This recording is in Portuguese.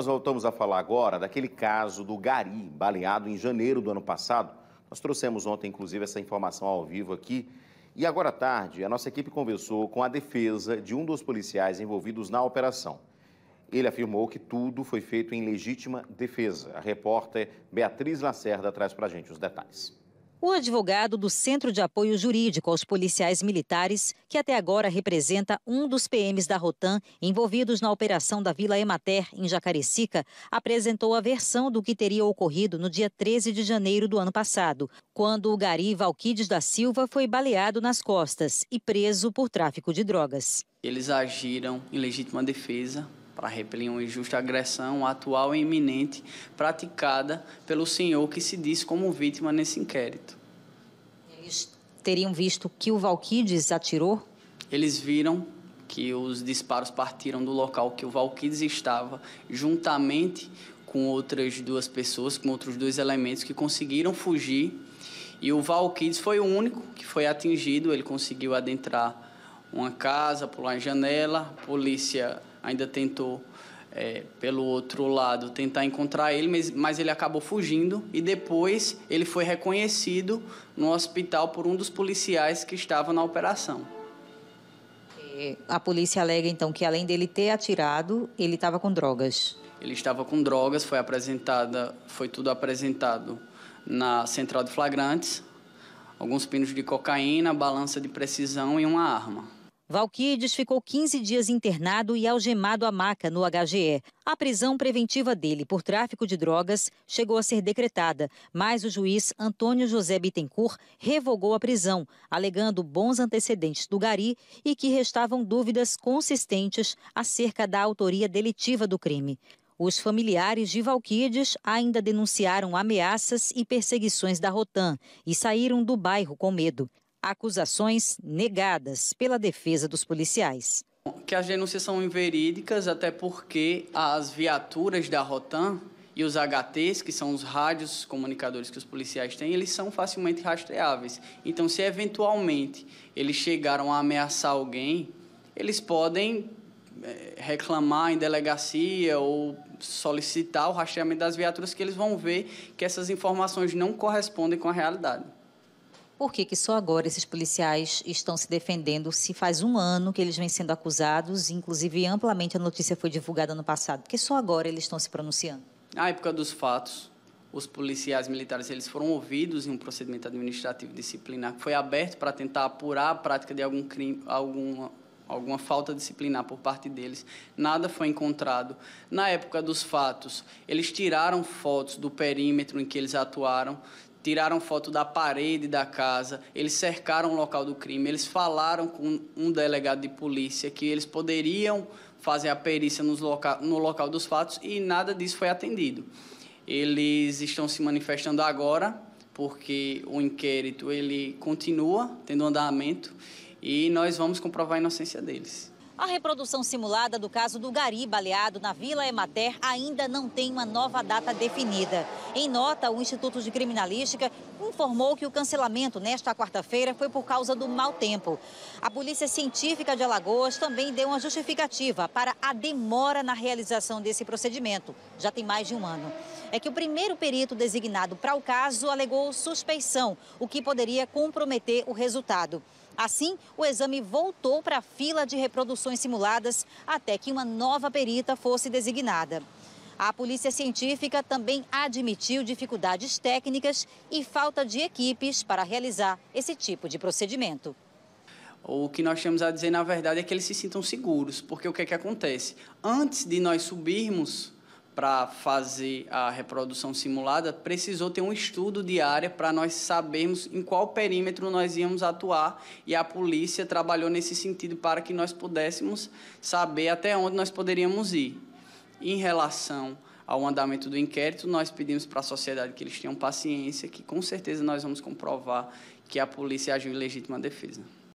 Nós voltamos a falar agora daquele caso do Gari, baleado em janeiro do ano passado. Nós trouxemos ontem, inclusive, essa informação ao vivo aqui. E agora à tarde, a nossa equipe conversou com a defesa de um dos policiais envolvidos na operação. Ele afirmou que tudo foi feito em legítima defesa. A repórter Beatriz Lacerda traz para a gente os detalhes. O advogado do Centro de Apoio Jurídico aos Policiais Militares, que até agora representa um dos PMs da Rotan envolvidos na operação da Vila Emater, em Jacarecica, apresentou a versão do que teria ocorrido no dia 13 de janeiro do ano passado, quando o gari Valquides da Silva foi baleado nas costas e preso por tráfico de drogas. Eles agiram em legítima defesa, para repelir uma injusta agressão atual e iminente praticada pelo senhor que se diz como vítima nesse inquérito. Eles teriam visto que o Valquides atirou? Eles viram que os disparos partiram do local que o Valquides estava, juntamente com outras duas pessoas, com outros dois elementos que conseguiram fugir. E o Valquides foi o único que foi atingido, ele conseguiu adentrar uma casa, pular em janela, a polícia ainda tentou, é, pelo outro lado, tentar encontrar ele, mas, mas ele acabou fugindo e depois ele foi reconhecido no hospital por um dos policiais que estava na operação é, a polícia alega então que além dele ter atirado, ele estava com drogas. Ele estava com drogas, foi apresentada, foi tudo apresentado na central de flagrantes, alguns pinos de cocaína, balança de precisão e uma arma. Valquides ficou 15 dias internado e algemado à maca no HGE. A prisão preventiva dele por tráfico de drogas chegou a ser decretada, mas o juiz Antônio José Bittencourt revogou a prisão, alegando bons antecedentes do Gari e que restavam dúvidas consistentes acerca da autoria delitiva do crime. Os familiares de Valquides ainda denunciaram ameaças e perseguições da Rotan e saíram do bairro com medo acusações negadas pela defesa dos policiais. Que as denúncias são inverídicas, até porque as viaturas da Rotan e os HTs, que são os rádios comunicadores que os policiais têm, eles são facilmente rastreáveis. Então, se eventualmente eles chegaram a ameaçar alguém, eles podem eh, reclamar em delegacia ou solicitar o rastreamento das viaturas que eles vão ver que essas informações não correspondem com a realidade. Por que, que só agora esses policiais estão se defendendo se faz um ano que eles vêm sendo acusados, inclusive amplamente a notícia foi divulgada no passado? Por que só agora eles estão se pronunciando? Na ah, é época dos fatos, os policiais militares eles foram ouvidos em um procedimento administrativo disciplinar que foi aberto para tentar apurar a prática de algum crime, alguma alguma falta disciplinar por parte deles. Nada foi encontrado. Na época dos fatos, eles tiraram fotos do perímetro em que eles atuaram, tiraram foto da parede da casa, eles cercaram o local do crime, eles falaram com um delegado de polícia que eles poderiam fazer a perícia loca no local dos fatos e nada disso foi atendido. Eles estão se manifestando agora porque o inquérito ele continua tendo andamento e nós vamos comprovar a inocência deles. A reprodução simulada do caso do gari baleado na Vila Emater ainda não tem uma nova data definida. Em nota, o Instituto de Criminalística informou que o cancelamento nesta quarta-feira foi por causa do mau tempo. A Polícia Científica de Alagoas também deu uma justificativa para a demora na realização desse procedimento. Já tem mais de um ano. É que o primeiro perito designado para o caso alegou suspeição, o que poderia comprometer o resultado. Assim, o exame voltou para a fila de reproduções simuladas até que uma nova perita fosse designada. A polícia científica também admitiu dificuldades técnicas e falta de equipes para realizar esse tipo de procedimento. O que nós temos a dizer, na verdade, é que eles se sintam seguros, porque o que é que acontece? Antes de nós subirmos para fazer a reprodução simulada, precisou ter um estudo de área para nós sabermos em qual perímetro nós íamos atuar e a polícia trabalhou nesse sentido para que nós pudéssemos saber até onde nós poderíamos ir. Em relação ao andamento do inquérito, nós pedimos para a sociedade que eles tenham paciência, que com certeza nós vamos comprovar que a polícia agiu em legítima defesa.